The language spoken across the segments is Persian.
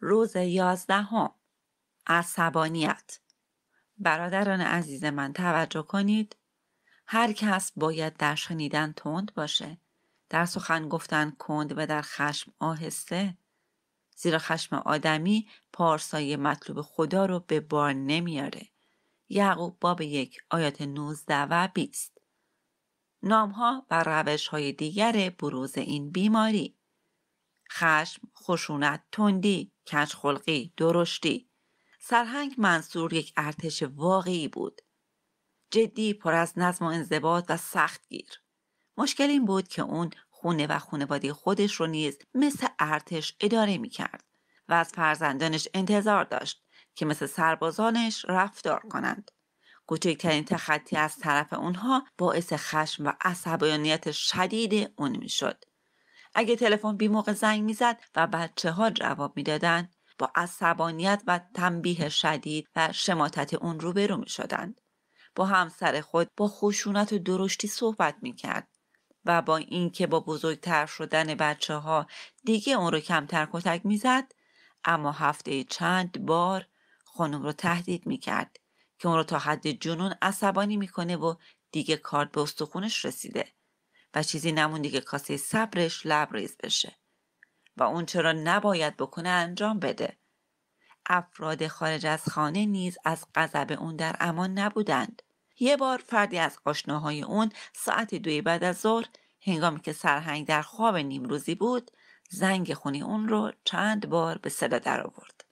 روز یازدهم عصبانیت برادران عزیز من توجه کنید هر کس باید در شنیدن تند باشه در سخن گفتن کند و در خشم آهسته زیرا خشم آدمی پارسای مطلوب خدا رو به بار نمیاره یعقوب باب یک آیات 19 و 20 نامها و روش های دیگر بروز این بیماری خشم، خشونت، تندی، کچخلقی، درشتی. سرهنگ منصور یک ارتش واقعی بود. جدی پر از نظم و انضباط و سختگیر. مشکل این بود که اون خونه و خونواده خودش رو نیز مثل ارتش اداره می کرد و از فرزندانش انتظار داشت که مثل سربازانش رفتار کنند. کوچکترین تخطی از طرف اونها باعث خشم و عصبانیت شدید اون میشد. اگه تلفن بی موقع زنگ میزد و بچه ها جواب میدادند با عصبانیت و تنبیه شدید و شماتت اون روبرو می شدند. با همسر خود با خشونت و درشتی صحبت می کرد و با اینکه با بزرگتر شدن بچه ها دیگه اون رو کمتر کتک میزد اما هفته چند بار خانم رو تهدید می کرد که اون رو تا حد جنون عصبانی میکنه و دیگه کارت به استخونش رسیده و چیزی نموندی که کاسه صبرش لبریز بشه و اون چرا نباید بکنه انجام بده افراد خارج از خانه نیز از غضب اون در امان نبودند یه بار فردی از آشناهای اون ساعت دوی بعد از ظهر هنگامی که سرهنگ در خواب نیمروزی بود زنگ خونی اون رو چند بار به صدا در آورد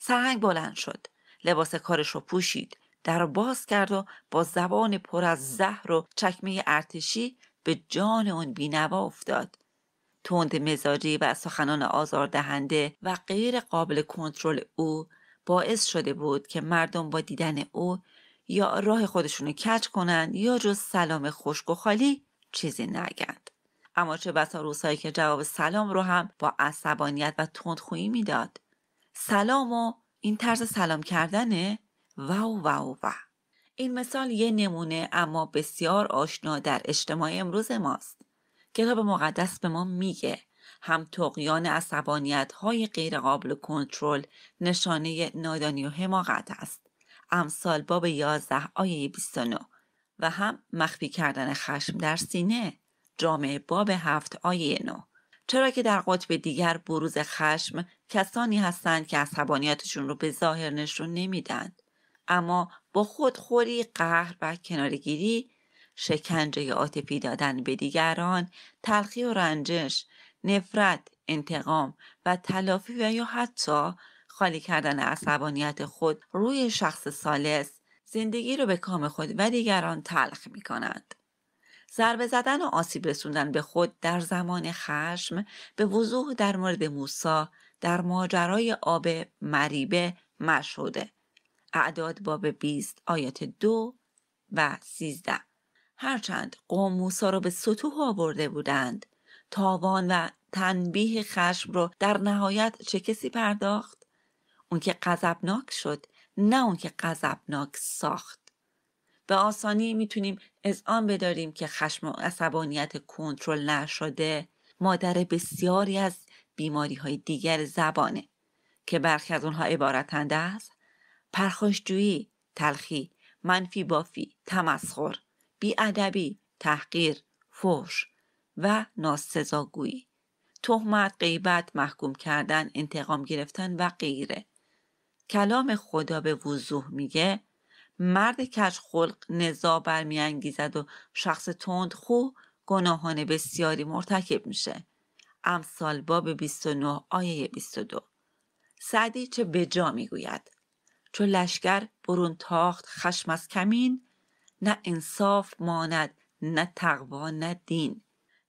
سرهنگ بلند شد لباس کارش رو پوشید در باز کرد و با زبان پر از زهر و چکمه ارتشی به جان اون بینوا افتاد تند مزاجی و سخنان آزاردهنده و غیر قابل کنترل او باعث شده بود که مردم با دیدن او یا راه خودشونو کج کنند یا جز سلام خشک و خالی چیزی نگند اما چه بسا روزهایی که جواب سلام رو هم با عصبانیت و تندخویی میداد سلام و این طرز سلام کردنه واو واو واو این مثال یه نمونه اما بسیار آشنا در اجتماع امروز ماست کتاب مقدس به ما میگه هم تقیان عصبانیت های غیرقابل کنترل نشانه نادانی و حماقت است امثال باب 11 آیه 29 و هم مخفی کردن خشم در سینه جامعه باب 7 آیه 9 چرا که در قطب دیگر بروز خشم کسانی هستند که عصبانیتشون رو به ظاهر نشون نمیدن اما با خودخوری قهر و کنارگیری شکنجه عاطفی دادن به دیگران تلخی و رنجش نفرت انتقام و تلافی و یا حتی خالی کردن عصبانیت خود روی شخص سالس زندگی رو به کام خود و دیگران تلخ می کند. ضربه زدن و آسیب رسوندن به خود در زمان خشم به وضوح در مورد موسا در ماجرای آب مریبه مشهوده اعداد باب 20 آیات 2 و 13 هرچند موسا را به سطوح آورده بودند تاوان و تنبیه خشم را در نهایت چه کسی پرداخت اون که غضبناک شد نه اون که غضبناک ساخت به آسانی میتونیم از آن بداریم که خشم و عصبانیت کنترل نشده مادر بسیاری از بیماری های دیگر زبانه که برخی از اونها عبارتند از پرخاشجویی تلخی منفی بافی تمسخر بیادبی تحقیر فوش و ناسزاگویی تهمت غیبت محکوم کردن انتقام گرفتن و غیره کلام خدا به وضوح میگه مرد کج خلق نزا برمیانگیزد و شخص تند خو گناهان بسیاری مرتکب میشه امثال باب 29 آیه 22 سعدی چه جا میگوید چو لشگر برون تاخت خشم از کمین نه انصاف ماند نه تقوا نه دین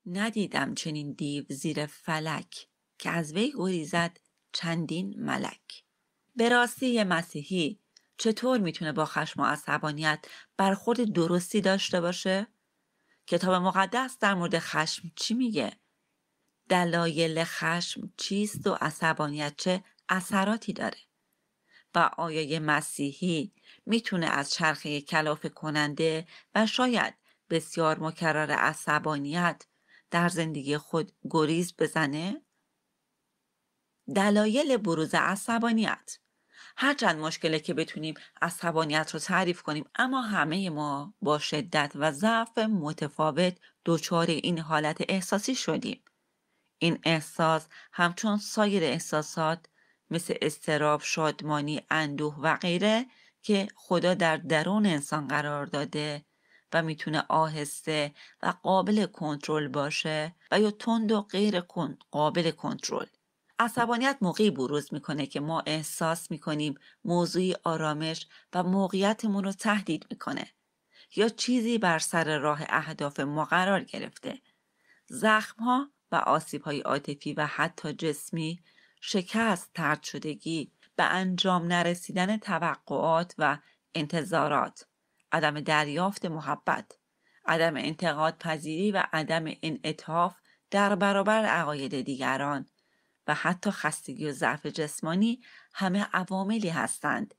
ندیدم چنین دیو زیر فلک که از وی گریزد چندین ملک به راستی مسیحی چطور میتونه با خشم و عصبانیت برخورد درستی داشته باشه؟ کتاب مقدس در مورد خشم چی میگه؟ دلایل خشم چیست و عصبانیت چه اثراتی داره؟ و آیای مسیحی میتونه از چرخه کلاف کننده و شاید بسیار مکرر عصبانیت در زندگی خود گریز بزنه؟ دلایل بروز عصبانیت هرچند مشکله که بتونیم عصبانیت رو تعریف کنیم اما همه ما با شدت و ضعف متفاوت دچار این حالت احساسی شدیم این احساس همچون سایر احساسات مثل استراب، شادمانی، اندوه و غیره که خدا در درون انسان قرار داده و میتونه آهسته و قابل کنترل باشه و یا تند و غیر قابل کنترل عصبانیت موقعی بروز میکنه که ما احساس میکنیم موضوعی آرامش و موقعیتمون رو تهدید میکنه یا چیزی بر سر راه اهداف ما قرار گرفته زخم ها و آسیب های عاطفی و حتی جسمی شکست، ترد شدگی، به انجام نرسیدن توقعات و انتظارات، عدم دریافت محبت، عدم انتقاد پذیری و عدم انعطاف در برابر عقاید دیگران و حتی خستگی و ضعف جسمانی همه عواملی هستند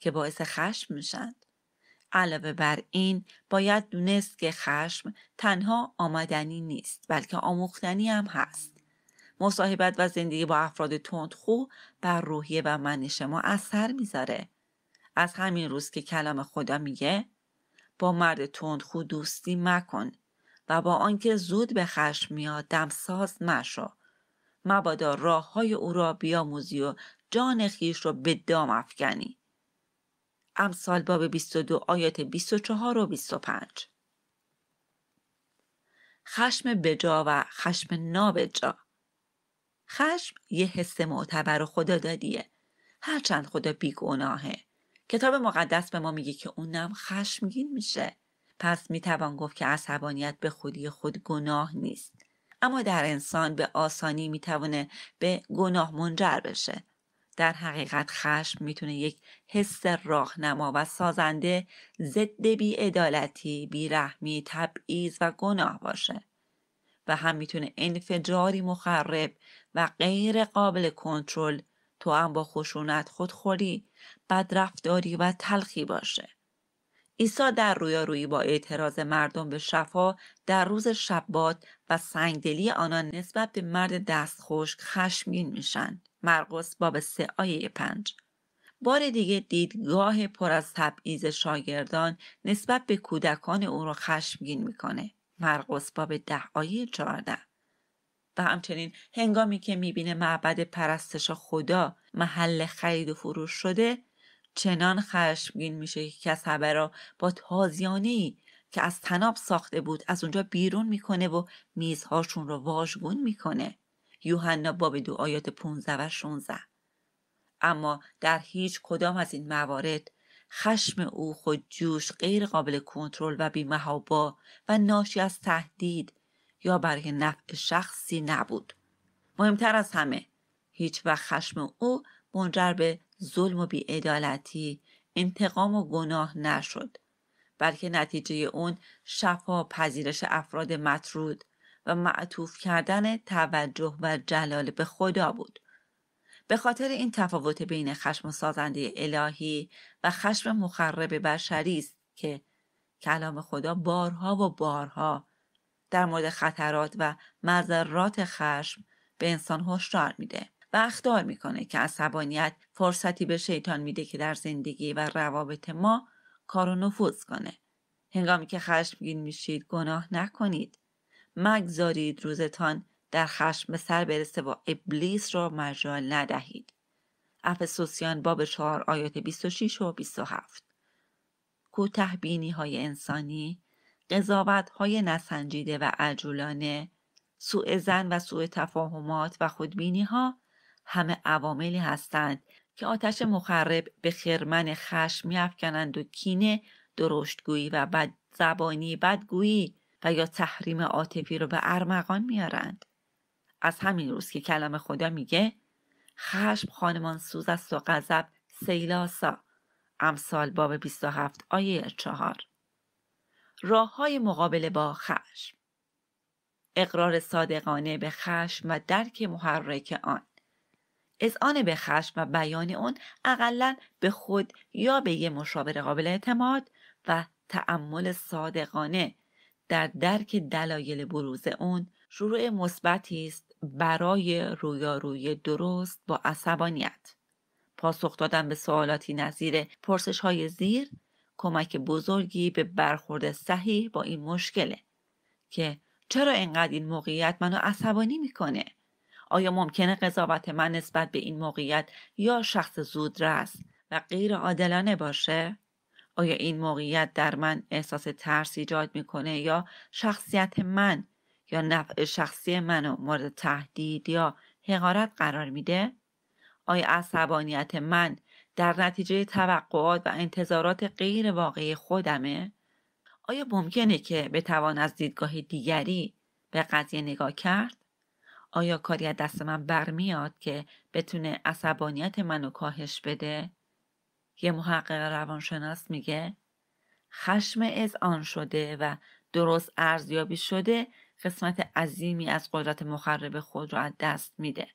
که باعث خشم میشند. علاوه بر این باید دونست که خشم تنها آمدنی نیست بلکه آموختنی هم هست. مصاحبت و زندگی با افراد تندخو بر روحیه و منش ما اثر میذاره از همین روز که کلام خدا میگه با مرد تندخو دوستی مکن و با آنکه زود به خشم میاد دمساز مشو مبادا راه های او را بیاموزی و جان خیش را به دام افکنی امثال باب 22 آیات 24 و 25 خشم بجا و خشم نابجا خشم یه حس معتبر و خدادادیه هرچند خدا بیگناهه کتاب مقدس به ما میگه که اونم خشمگین میشه پس میتوان گفت که عصبانیت به خودی خود گناه نیست اما در انسان به آسانی میتوانه به گناه منجر بشه در حقیقت خشم میتونه یک حس راهنما و سازنده ضد بیعدالتی بیرحمی تبعیض و گناه باشه و هم میتونه انفجاری مخرب و غیر قابل کنترل تو هم با خشونت خودخوری بدرفتاری و تلخی باشه عیسی در رویارویی با اعتراض مردم به شفا در روز شبات و سنگدلی آنان نسبت به مرد دست خشک خشمگین میشن مرقس باب سه آیه پنج بار دیگه دیدگاه پر از تبعیض شاگردان نسبت به کودکان او را خشمگین میکنه مرقس باب ده آیه چهارده و همچنین هنگامی که میبینه معبد پرستش خدا محل خرید و فروش شده چنان خشمگین میشه که کسبه را با تازیانی که از تناب ساخته بود از اونجا بیرون میکنه و میزهاشون رو واژگون میکنه یوحنا باب دو آیات 15 و 16 اما در هیچ کدام از این موارد خشم او جوش غیر قابل کنترل و بیمهابا و ناشی از تهدید یا برای نفع شخصی نبود مهمتر از همه هیچ وقت خشم او منجر به ظلم و بیعدالتی انتقام و گناه نشد بلکه نتیجه اون شفا پذیرش افراد مطرود و معطوف کردن توجه و جلال به خدا بود به خاطر این تفاوت بین خشم سازنده الهی و خشم مخرب بشری است که کلام خدا بارها و بارها در مورد خطرات و مذرات خشم به انسان هشدار میده و اخدار میکنه که عصبانیت فرصتی به شیطان میده که در زندگی و روابط ما کار نفوذ کنه هنگامی که خشمگین میشید گناه نکنید مگذارید روزتان در خشم به سر برسه و ابلیس را مجال ندهید افسوسیان باب 4 آیات 26 و 27 کوته بینی های انسانی قضاوت های نسنجیده و عجولانه سوء زن و سوء تفاهمات و خودبینی ها همه عواملی هستند که آتش مخرب به خرمن خشم میافکنند و کینه درشتگویی و بد زبانی بدگویی و یا تحریم عاطفی را به ارمغان میارند از همین روز که کلام خدا میگه خشم خانمان سوز است و غضب سیلاسا امثال باب 27 آیه 4 راه های مقابله با خشم اقرار صادقانه به خشم و درک محرک آن از آن به خشم و بیان اون اقلا به خود یا به یه مشاور قابل اعتماد و تعمل صادقانه در درک دلایل بروز اون شروع مثبتی است برای رویارویی درست با عصبانیت پاسخ دادن به سوالاتی نظیر پرسش های زیر کمک بزرگی به برخورد صحیح با این مشکله که چرا اینقدر این موقعیت منو عصبانی میکنه؟ آیا ممکنه قضاوت من نسبت به این موقعیت یا شخص زودرس و غیر عادلانه باشه؟ آیا این موقعیت در من احساس ترس ایجاد میکنه یا شخصیت من یا نفع شخصی منو مورد تهدید یا حقارت قرار میده؟ آیا عصبانیت من در نتیجه توقعات و انتظارات غیر واقعی خودمه؟ آیا ممکنه که بتوان از دیدگاه دیگری به قضیه نگاه کرد؟ آیا کاری از دست من برمیاد که بتونه عصبانیت منو کاهش بده؟ یه محقق روانشناس میگه خشم از آن شده و درست ارزیابی شده قسمت عظیمی از قدرت مخرب خود را از دست میده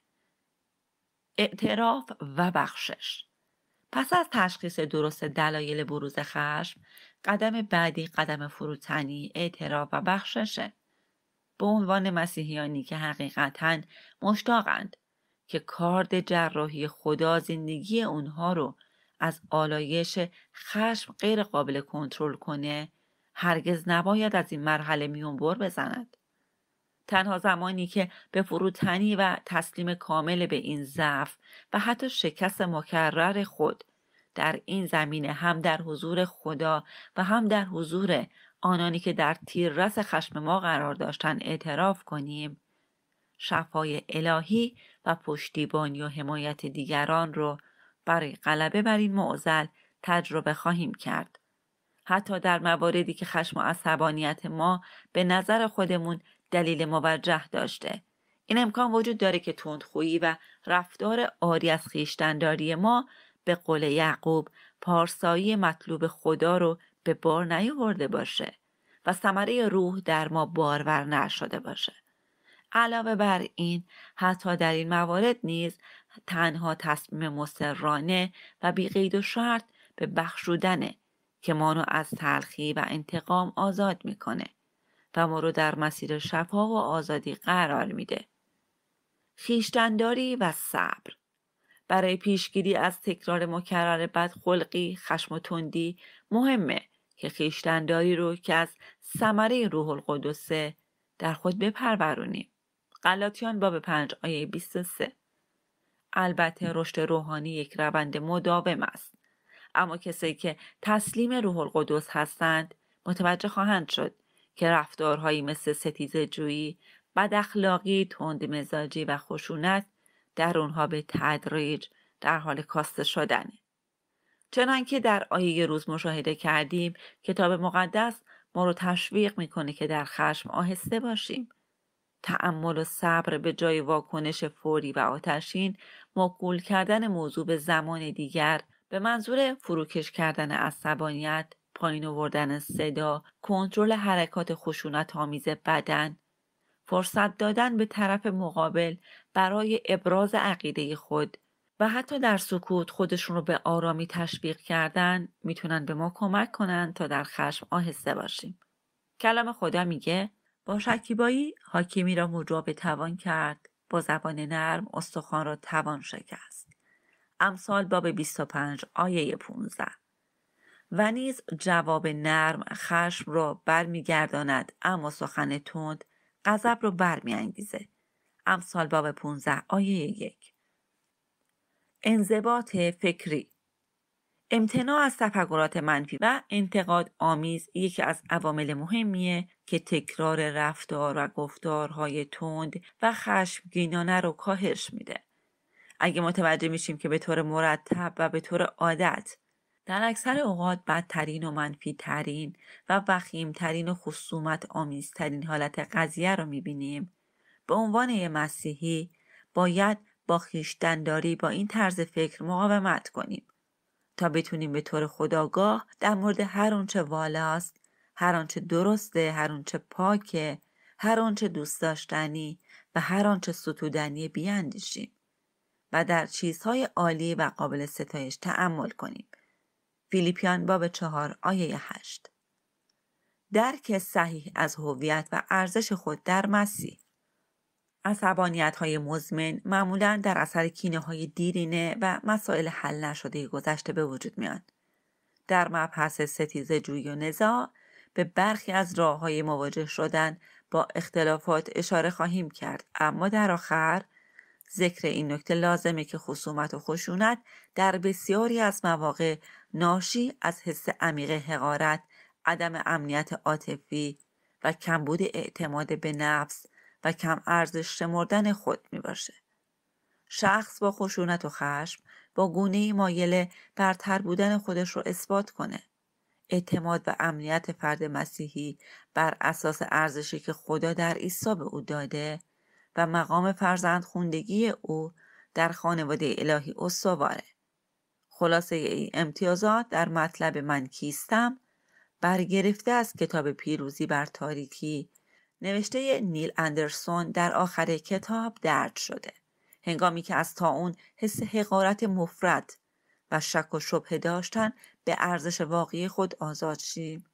اعتراف و بخشش پس از تشخیص درست دلایل بروز خشم قدم بعدی قدم فروتنی اعتراف و بخششه به عنوان مسیحیانی که حقیقتا مشتاقند که کارد جراحی خدا زندگی اونها رو از آلایش خشم غیر قابل کنترل کنه هرگز نباید از این مرحله میون بر بزند تنها زمانی که به فروتنی و تسلیم کامل به این ضعف و حتی شکست مکرر خود در این زمینه هم در حضور خدا و هم در حضور آنانی که در تیر رس خشم ما قرار داشتن اعتراف کنیم شفای الهی و پشتیبانی و حمایت دیگران رو برای غلبه بر این معضل تجربه خواهیم کرد حتی در مواردی که خشم و عصبانیت ما به نظر خودمون دلیل موجه داشته این امکان وجود داره که تندخویی و رفتار آری از خیشتنداری ما به قول یعقوب پارسایی مطلوب خدا رو به بار نیاورده باشه و ثمره روح در ما بارور نشده باشه علاوه بر این حتی در این موارد نیز تنها تصمیم مسررانه و بیقید و شرط به بخشودنه که ما رو از تلخی و انتقام آزاد میکنه و ما رو در مسیر شفا و آزادی قرار میده. خیشتنداری و صبر برای پیشگیری از تکرار مکرر بدخلقی خشم و تندی مهمه که خیشتنداری رو که از ثمره روح القدس در خود بپرورونیم غلاطیان باب پنج آیه 23 البته رشد روحانی یک روند مداوم است اما کسایی که تسلیم روح القدس هستند متوجه خواهند شد که رفتارهایی مثل ستیزه جویی، بداخلاقی، تند مزاجی و خشونت در اونها به تدریج در حال کاسته شدنه. چنانکه در آیه روز مشاهده کردیم کتاب مقدس ما رو تشویق میکنه که در خشم آهسته باشیم تعمل و صبر به جای واکنش فوری و آتشین مکول کردن موضوع به زمان دیگر به منظور فروکش کردن عصبانیت پایین آوردن صدا، کنترل حرکات خشونت آمیز بدن، فرصت دادن به طرف مقابل برای ابراز عقیده خود و حتی در سکوت خودشون رو به آرامی تشویق کردن میتونن به ما کمک کنن تا در خشم آهسته باشیم. کلام خدا میگه با شکیبایی حاکمی را مجاب توان کرد با زبان نرم استخوان را توان شکست امثال باب 25 آیه 15 و نیز جواب نرم خشم را برمیگرداند اما سخن تند غضب را برمیانگیزه امثال باب 15 آیه یک انضباط فکری امتناع از تفکرات منفی و انتقاد آمیز یکی از عوامل مهمیه که تکرار رفتار و گفتارهای تند و خشمگینانه رو کاهش میده. اگه متوجه میشیم که به طور مرتب و به طور عادت در اکثر اوقات بدترین و منفیترین و وخیمترین و خصومت آمیزترین حالت قضیه را میبینیم به عنوان یه مسیحی باید با خیشتنداری با این طرز فکر مقاومت کنیم تا بتونیم به طور خداگاه در مورد هر آنچه والاست هر آنچه درسته هر آنچه پاکه هر آنچه دوست داشتنی و هر آنچه ستودنی بیاندیشیم و در چیزهای عالی و قابل ستایش تعمل کنیم فیلیپیان باب چهار آیه هشت درک صحیح از هویت و ارزش خود در مسیح عصبانیت های مزمن معمولا در اثر کینه های دیرینه و مسائل حل نشده گذشته به وجود میان. در مبحث ستیزه جوی و نزاع به برخی از راه های مواجه شدن با اختلافات اشاره خواهیم کرد اما در آخر ذکر این نکته لازمه که خصومت و خشونت در بسیاری از مواقع ناشی از حس عمیق حقارت عدم امنیت عاطفی و کمبود اعتماد به نفس و کم ارزش شمردن خود می باشه. شخص با خشونت و خشم با گونه مایله برتر بودن خودش رو اثبات کنه. اعتماد و امنیت فرد مسیحی بر اساس ارزشی که خدا در عیسی به او داده و مقام فرزند خوندگی او در خانواده الهی استواره. خلاصه این امتیازات در مطلب من کیستم برگرفته از کتاب پیروزی بر تاریکی نوشته نیل اندرسون در آخر کتاب درد شده. هنگامی که از تا اون حس حقارت مفرد و شک و شبه داشتن به ارزش واقعی خود آزاد شیم.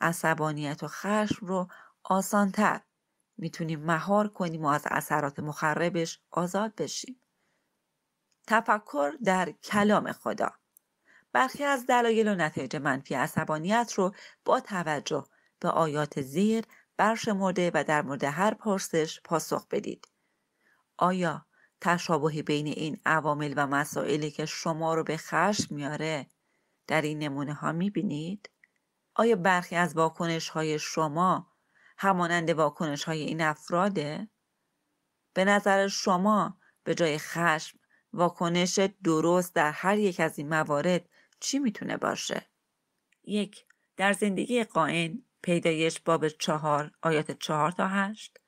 عصبانیت و خشم رو آسانتر میتونیم مهار کنیم و از اثرات مخربش آزاد بشیم تفکر در کلام خدا برخی از دلایل و نتایج منفی عصبانیت رو با توجه به آیات زیر مرده و در مورد هر پرسش پاسخ بدید آیا تشابهی بین این عوامل و مسائلی که شما رو به خشم میاره در این نمونه ها میبینید؟ آیا برخی از واکنش های شما همانند واکنش های این افراده؟ به نظر شما به جای خشم واکنش درست در هر یک از این موارد چی میتونه باشه؟ یک در زندگی قائن پیدایش باب چهار آیات چهار تا هشت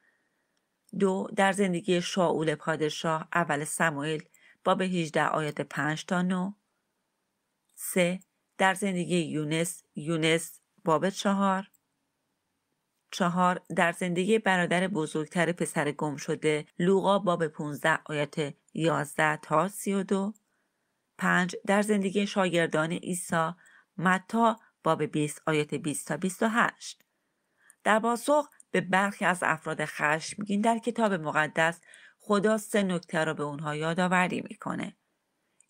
دو در زندگی شاول پادشاه اول سموئل باب 18 آیات 5 تا 9 3 در زندگی یونس یونس باب چهار چهار در زندگی برادر بزرگتر پسر گم شده لوقا باب 15 آیات 11 تا 32 پنج در زندگی شاگردان عیسی متا باب 20 آیات 20 تا 28 در پاسخ به برخی از افراد خشمگین در کتاب مقدس خدا سه نکته را به اونها یادآوری میکنه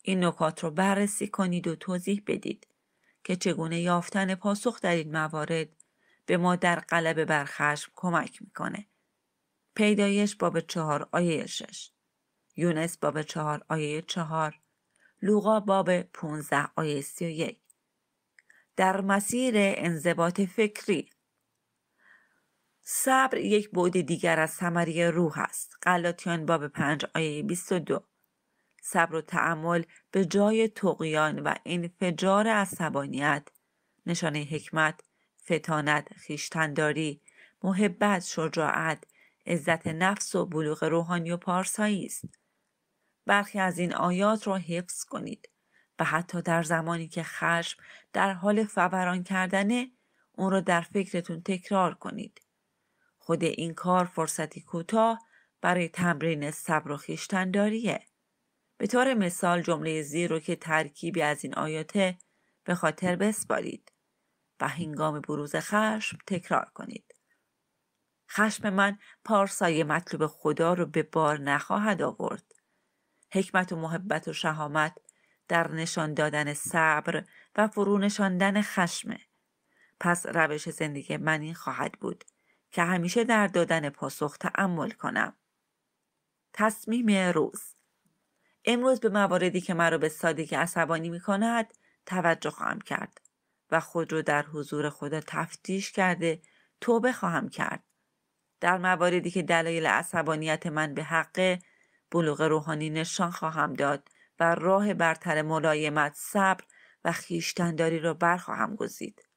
این نکات رو بررسی کنید و توضیح بدید که چگونه یافتن پاسخ در این موارد به ما در غلبه بر خشم کمک میکنه. پیدایش باب چهار آیه شش. یونس باب چهار آیه 4 لوقا باب 15 آیه 31 در مسیر انضباط فکری صبر یک بعد دیگر از ثمره روح است غلطیان باب 5 آیه 22 صبر و تعمل به جای تقیان و انفجار عصبانیت نشانه حکمت فتانت، خیشتنداری، محبت، شجاعت، عزت نفس و بلوغ روحانی و پارسایی است. برخی از این آیات را حفظ کنید و حتی در زمانی که خشم در حال فوران کردنه اون را در فکرتون تکرار کنید. خود این کار فرصتی کوتاه برای تمرین صبر و خیشتنداریه. به طور مثال جمله زیر رو که ترکیبی از این آیاته به خاطر بسپارید. و هنگام بروز خشم تکرار کنید. خشم من پارسای مطلوب خدا رو به بار نخواهد آورد. حکمت و محبت و شهامت در نشان دادن صبر و فرو نشاندن خشمه. پس روش زندگی من این خواهد بود که همیشه در دادن پاسخ تعمل کنم. تصمیم روز امروز به مواردی که مرا به سادگی عصبانی می کند توجه خواهم کرد. و خود رو در حضور خدا تفتیش کرده توبه خواهم کرد. در مواردی که دلایل عصبانیت من به حق بلوغ روحانی نشان خواهم داد و راه برتر ملایمت صبر و خیشتنداری را برخواهم گزید.